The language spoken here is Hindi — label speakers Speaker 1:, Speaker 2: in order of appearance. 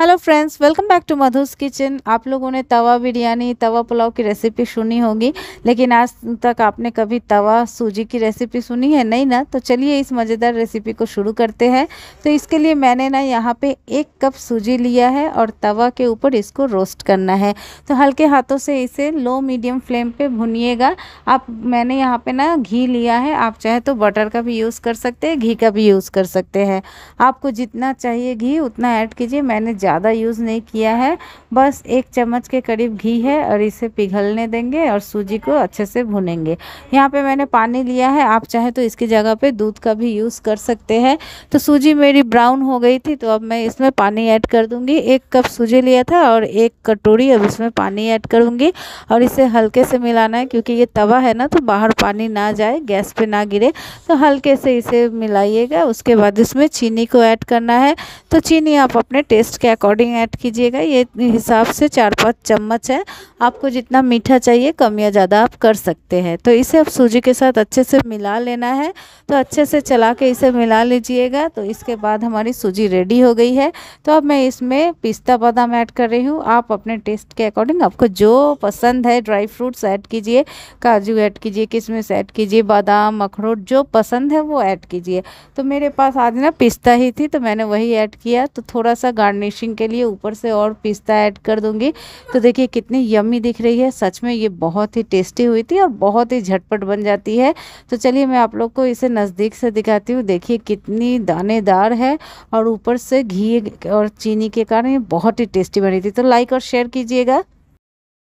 Speaker 1: hello friends welcome back to Madhu's kitchen आप लोगों ने तवा बिरयानी तवा पुलाव की रेसिपी सुनी होगी लेकिन आज तक आपने कभी तवा सूजी की रेसिपी सुनी है नहीं ना तो चलिए इस मज़ेदार रेसिपी को शुरू करते हैं तो इसके लिए मैंने ना यहाँ पे एक कप सूजी लिया है और तवा के ऊपर इसको रोस्ट करना है तो हल्के हाथों से इसे लो मीडियम फ्लेम पर भुनिएगा आप मैंने यहाँ पर ना घी लिया है आप चाहे तो बटर का भी यूज़ कर सकते हैं घी का भी यूज़ कर सकते हैं आपको जितना चाहिए घी उतना ऐड कीजिए मैंने ज़्यादा यूज़ नहीं किया है बस एक चम्मच के करीब घी है और इसे पिघलने देंगे और सूजी को अच्छे से भुनेंगे यहाँ पे मैंने पानी लिया है आप चाहे तो इसकी जगह पे दूध का भी यूज़ कर सकते हैं तो सूजी मेरी ब्राउन हो गई थी तो अब मैं इसमें पानी ऐड कर दूँगी एक कप सूजी लिया था और एक कटोरी अब इसमें पानी ऐड करूँगी और इसे हल्के से मिलाना है क्योंकि ये तवा है ना तो बाहर पानी ना जाए गैस पर ना गिरे तो हल्के से इसे मिलाइएगा उसके बाद इसमें चीनी को ऐड करना है तो चीनी आप अपने टेस्ट के अकॉर्डिंग ऐड कीजिएगा ये हिसाब से चार पाँच चम्मच है आपको जितना मीठा चाहिए कम या ज़्यादा आप कर सकते हैं तो इसे आप सूजी के साथ अच्छे से मिला लेना है तो अच्छे से चला के इसे मिला लीजिएगा तो इसके बाद हमारी सूजी रेडी हो गई है तो अब मैं इसमें पिस्ता बादाम ऐड कर रही हूँ आप अपने टेस्ट के अकॉर्डिंग आपको जो पसंद है ड्राई फ्रूट्स ऐड कीजिए काजू ऐड कीजिए किशमिश ऐड कीजिए बादाम अखरोट जो पसंद है वो ऐड कीजिए तो मेरे पास आज ना पिस्ता ही थी तो मैंने वही ऐड किया तो थोड़ा सा गार्निश फिनिशिंग के लिए ऊपर से और पिस्ता ऐड कर दूंगी तो देखिए कितनी यम्मी दिख रही है सच में ये बहुत ही टेस्टी हुई थी और बहुत ही झटपट बन जाती है तो चलिए मैं आप लोग को इसे नज़दीक से दिखाती हूँ देखिए कितनी दानेदार है और ऊपर से घी और चीनी के कारण ये बहुत ही टेस्टी बनी थी तो लाइक और शेयर कीजिएगा